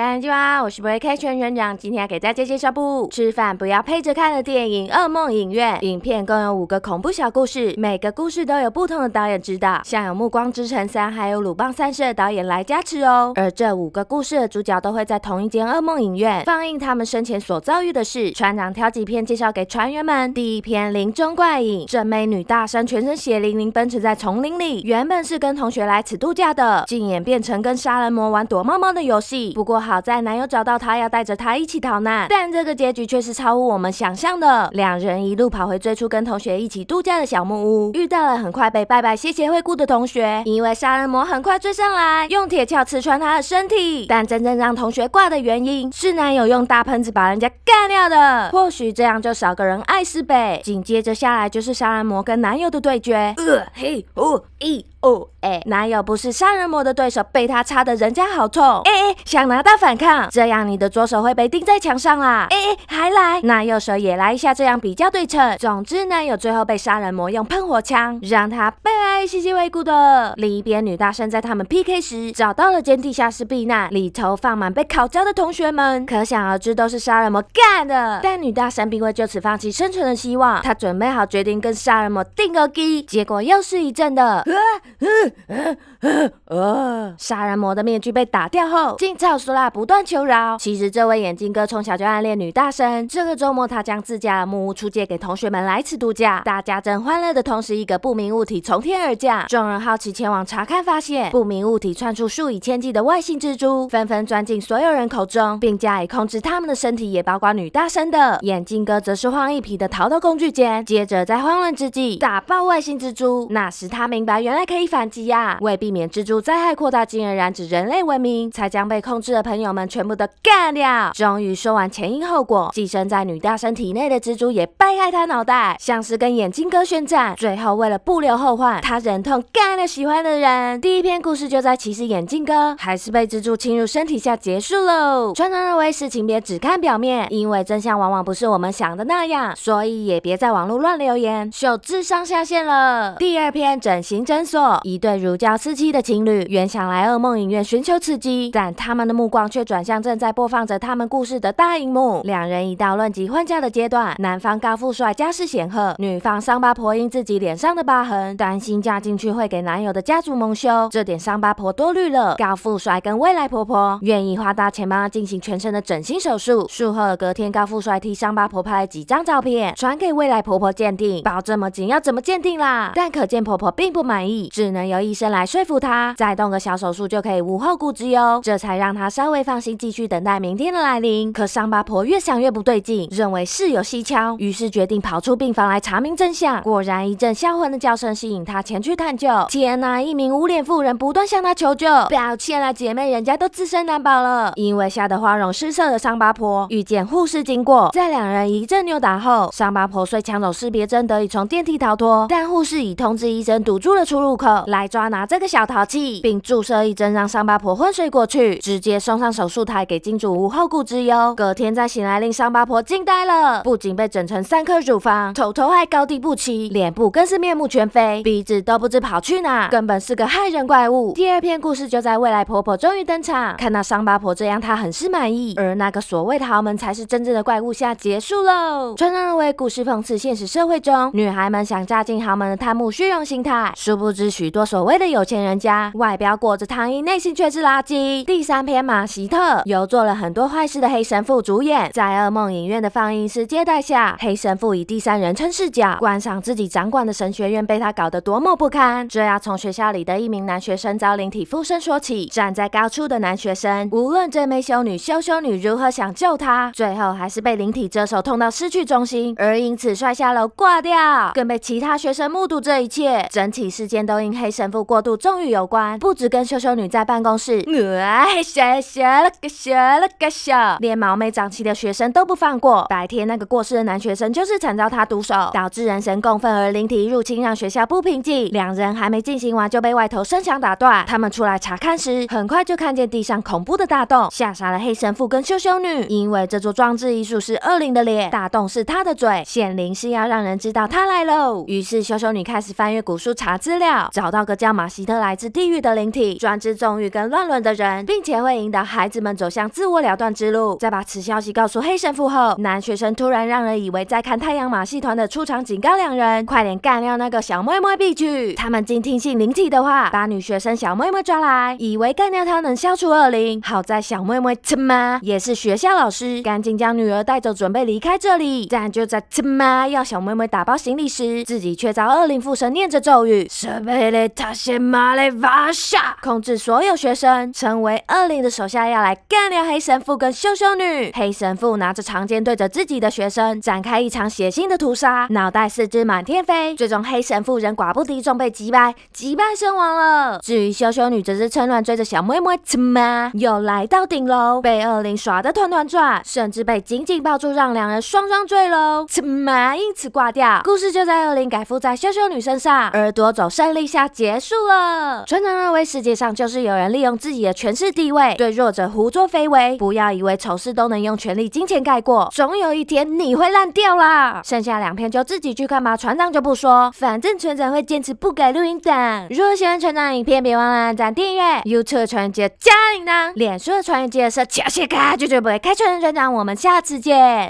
看家好，我是不开心船长，今天要给大家介绍部吃饭不要配着看的电影《噩梦影院》。影片共有五个恐怖小故事，每个故事都有不同的导演指导，像有《暮光之城》三还有《鲁邦三世》的导演来加持哦。而这五个故事的主角都会在同一间噩梦影院放映他们生前所遭遇的事。船长挑几篇介绍给船员们。第一篇《林中怪影》，正美女大生全身血淋淋奔驰在丛林里，原本是跟同学来此度假的，竟演变成跟杀人魔玩躲猫猫的游戏。不过。好在男友找到他，要带着他一起逃难，但这个结局却是超乎我们想象的。两人一路跑回最初跟同学一起度假的小木屋，遇到了很快被拜拜谢谢惠雇的同学，因为杀人魔很快追上来，用铁锹刺穿他的身体。但真正让同学挂的原因是男友用大喷子把人家干掉的。或许这样就少个人碍事呗。紧接着下来就是杀人魔跟男友的对决。呃，嘿，哦，咦。哦，哎，男友不是杀人魔的对手，被他插的人家好痛。哎哎，想拿到反抗，这样你的左手会被钉在墙上啦。哎哎，还来，那右手也来一下，这样比较对称。总之男友最后被杀人魔用喷火枪让他被兮兮糊涂的。另一边女大生在他们 P K 时找到了间地下室避难，里头放满被烤焦的同学们，可想而知都是杀人魔干的。但女大生并未就此放弃生存的希望，她准备好决定跟杀人魔定个基，结果又是一阵的。杀人魔的面具被打掉后，金草苏拉不断求饶。其实这位眼镜哥从小就暗恋女大生。这个周末，他将自家的木屋出借给同学们来此度假。大家正欢乐的同时，一个不明物体从天而降，众人好奇前往查看，发现不明物体窜出数以千计的外星蜘蛛，纷纷钻进所有人口中，并加以控制他们的身体，也包括女大生的。眼镜哥则是慌一批的逃到工具间。接着在慌乱之际，打爆外星蜘蛛，那时他明白，原来可以。伊凡基亚为避免蜘蛛灾害扩大进而染指人类文明，才将被控制的朋友们全部都干掉。终于说完前因后果，寄生在女大身体内的蜘蛛也掰开她脑袋，像是跟眼镜哥宣战。最后为了不留后患，他忍痛干了喜欢的人。第一篇故事就在歧视眼镜哥还是被蜘蛛侵入身体下结束喽。川长认为事情别只看表面，因为真相往往不是我们想的那样，所以也别在网络乱留言。秀智商下线了。第二篇整形诊所。一对如胶似漆的情侣原想来噩梦影院寻求刺激，但他们的目光却转向正在播放着他们故事的大荧幕。两人已到论及婚嫁的阶段，男方高富帅家世显赫，女方伤疤婆因自己脸上的疤痕，担心嫁进去会给男友的家族蒙羞。这点伤疤婆多虑了，高富帅跟未来婆婆愿意花大钱吗？进行全身的整形手术。术后隔天，高富帅替伤疤婆拍了几张照片，传给未来婆婆鉴定。抱这么紧要怎么鉴定啦？但可见婆婆并不满意。只能由医生来说服他，再动个小手术就可以无后顾之忧，这才让他稍微放心，继续等待明天的来临。可桑巴婆越想越不对劲，认为事有蹊跷，于是决定跑出病房来查明真相。果然，一阵销魂的叫声吸引他前去探究。天哪！一名无脸妇人不断向他求救，抱歉了，姐妹，人家都自身难保了。因为吓得花容失色的桑巴婆遇见护士经过，在两人一阵扭打后，桑巴婆虽抢走识别针得以从电梯逃脱，但护士已通知医生堵住了出入口。来抓拿这个小淘气，并注射一针让伤疤婆昏睡过去，直接送上手术台给金主，无后顾之忧。隔天再醒来令伤疤婆惊呆了，不仅被整成三颗乳房，丑头还高低不齐，脸部更是面目全非，鼻子都不知跑去哪，根本是个害人怪物。第二篇故事就在未来婆婆终于登场，看到伤疤婆这样，她很是满意。而那个所谓的豪门才是真正的怪物。下结束喽。穿上认为故事讽刺现实社会中女孩们想嫁进豪门的贪慕虚荣心态，殊不知。许多所谓的有钱人家，外表裹着糖衣，内心却是垃圾。第三篇《马希特》由做了很多坏事的黑神父主演，在噩梦影院的放映室接待下，黑神父以第三人称视角观赏自己掌管的神学院被他搞得多么不堪。这要从学校里的一名男学生遭灵体附身说起。站在高处的男学生，无论这枚修女、修修女如何想救他，最后还是被灵体遮手痛到失去中心，而因此摔下楼挂掉，更被其他学生目睹这一切。整体事件都。黑神父过度纵欲有关，不止跟羞羞女在办公室，连毛妹长期的学生都不放过。白天那个过世的男学生就是惨遭他毒手，导致人神共愤而灵体入侵，让学校不平静。两人还没进行完就被外头声响打断，他们出来查看时，很快就看见地上恐怖的大洞，吓傻了黑神父跟羞羞女。因为这座装置艺术是恶灵的脸，大洞是他的嘴，显灵是要让人知道他来喽。于是羞羞女开始翻阅古书查资料。找到个叫马希特，来自地狱的灵体，专治纵欲跟乱伦的人，并且会引导孩子们走向自我了断之路。在把此消息告诉黑神父后，男学生突然让人以为在看太阳马戏团的出场，警告两人快点干掉那个小妹妹闭区。他们竟听信灵体的话，把女学生小妹妹抓来，以为干掉她能消除恶灵。好在小妹妹他妈也是学校老师，赶紧将女儿带走，准备离开这里。但就在他妈要小妹妹打包行李时，自己却遭恶灵附身，念着咒语，什么？控制所有学生，成为恶灵的手下要来干掉黑神父跟羞羞女。黑神父拿着长剑，对着自己的学生展开一场血腥的屠杀，脑袋四肢满天飞。最终黑神父人寡不敌众，被击败，击败身亡了。至于羞羞女，则是趁乱追着小妹妹他妈又来到顶楼，被恶灵耍得团团转，甚至被紧紧抱住，让两人双双坠楼，他妈因此挂掉。故事就在恶灵改附在羞羞女身上，而夺走胜利。下结束了，船长认为世界上就是有人利用自己的权势地位对弱者胡作非为，不要以为丑事都能用权力、金钱盖过，总有一天你会烂掉啦！剩下两篇就自己去看吧，船长就不说，反正船长会坚持不给录音整。如果喜欢船长的影片，别忘了按赞、订阅。YouTube 船员节加你呢，脸书的船员节是乔西卡，绝对不会开船的船长，我们下次见。